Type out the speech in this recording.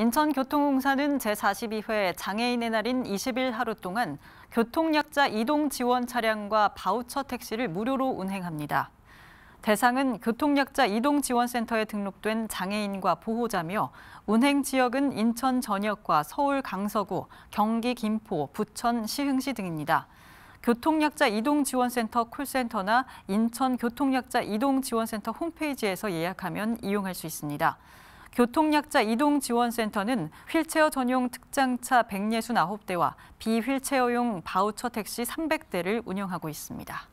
인천교통공사는 제42회 장애인의 날인 20일 하루 동안 교통약자 이동 지원 차량과 바우처 택시를 무료로 운행합니다. 대상은 교통약자 이동지원센터에 등록된 장애인과 보호자며 운행 지역은 인천 전역과 서울 강서구, 경기 김포, 부천 시흥시 등입니다. 교통약자 이동지원센터 콜센터나 인천 교통약자 이동지원센터 홈페이지에서 예약하면 이용할 수 있습니다. 교통약자 이동지원센터는 휠체어 전용 특장차 169대와 비휠체어용 바우처 택시 300대를 운영하고 있습니다.